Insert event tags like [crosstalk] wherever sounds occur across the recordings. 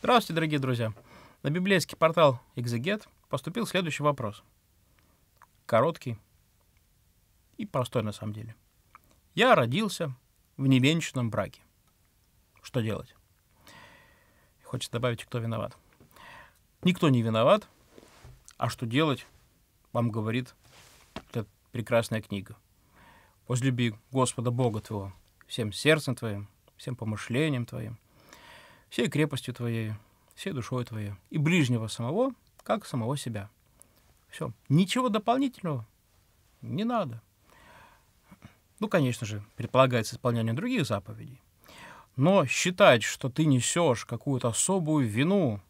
Здравствуйте, дорогие друзья! На библейский портал Exeget поступил следующий вопрос. Короткий и простой на самом деле. Я родился в невенчанном браке. Что делать? Хочется добавить, кто виноват. Никто не виноват, а что делать, вам говорит эта прекрасная книга. «Возлюби Господа Бога твоего всем сердцем твоим, всем помышлением твоим, всей крепостью твоей, всей душой твоей, и ближнего самого, как самого себя. Все. Ничего дополнительного не надо. Ну, конечно же, предполагается исполнение других заповедей. Но считать, что ты несешь какую-то особую вину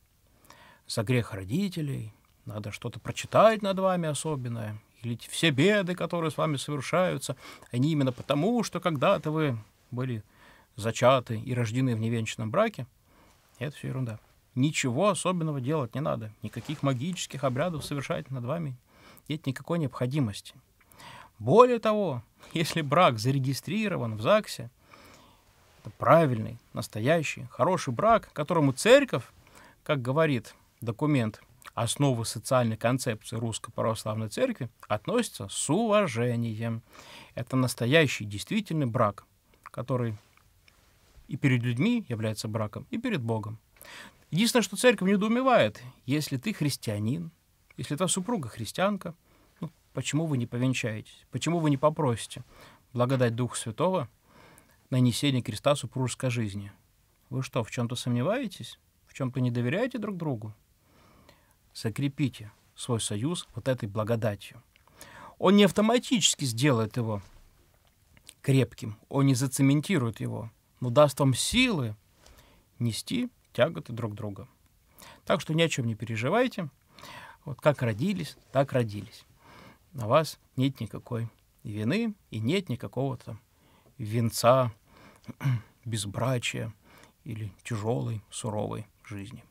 за грех родителей, надо что-то прочитать над вами особенное, или все беды, которые с вами совершаются, они именно потому, что когда-то вы были зачаты и рождены в невенчанном браке – это все ерунда. Ничего особенного делать не надо. Никаких магических обрядов совершать над вами нет никакой необходимости. Более того, [laughs] если брак зарегистрирован в ЗАГСе, это правильный, настоящий, хороший брак, которому церковь, как говорит документ, основы социальной концепции Русской Православной Церкви, относится с уважением. Это настоящий, действительный брак, который и перед людьми является браком, и перед Богом. Единственное, что церковь недоумевает, если ты христианин, если та супруга христианка, ну, почему вы не повенчаетесь, почему вы не попросите благодать Духа Святого на несение креста супружеской жизни? Вы что, в чем-то сомневаетесь? В чем-то не доверяете друг другу? Закрепите свой союз вот этой благодатью. Он не автоматически сделает его крепким, он не зацементирует его – но даст вам силы нести тяготы друг друга. Так что ни о чем не переживайте. Вот как родились, так родились. На вас нет никакой вины и нет никакого то венца, [clears throat] безбрачия или тяжелой, суровой жизни.